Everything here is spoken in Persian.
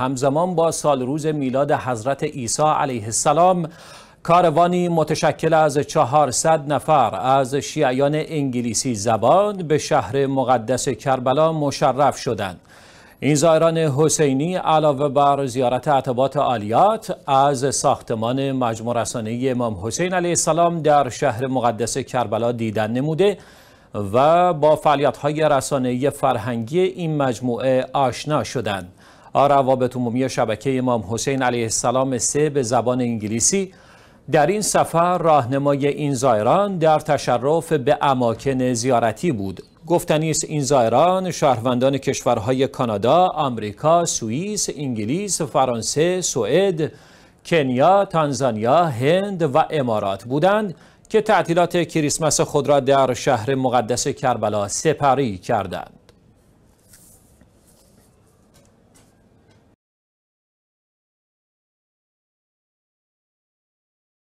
همزمان با سال روز میلاد حضرت عیسی علیه السلام کاروانی متشکل از 400 نفر از شیعیان انگلیسی زبان به شهر مقدس کربلا مشرف شدند. این زایران حسینی علاوه بر زیارت عتبات عالیات از ساختمان مجموع رسانه امام حسین علیه السلام در شهر مقدس کربلا دیدن نموده و با فعالیت های رسانه فرهنگی این مجموعه آشنا شدند. روابط عمومی شبکه امام حسین علیه السلام سه به زبان انگلیسی در این سفر راهنمای این زائران در تشرف به اماکن زیارتی بود گفتنی است این زائران شهروندان کشورهای کانادا، آمریکا، سوئیس، انگلیس، فرانسه، سوئد، کنیا، تانزانیا، هند و امارات بودند که تعطیلات کریسمس خود را در شهر مقدس کربلا سپری کردند.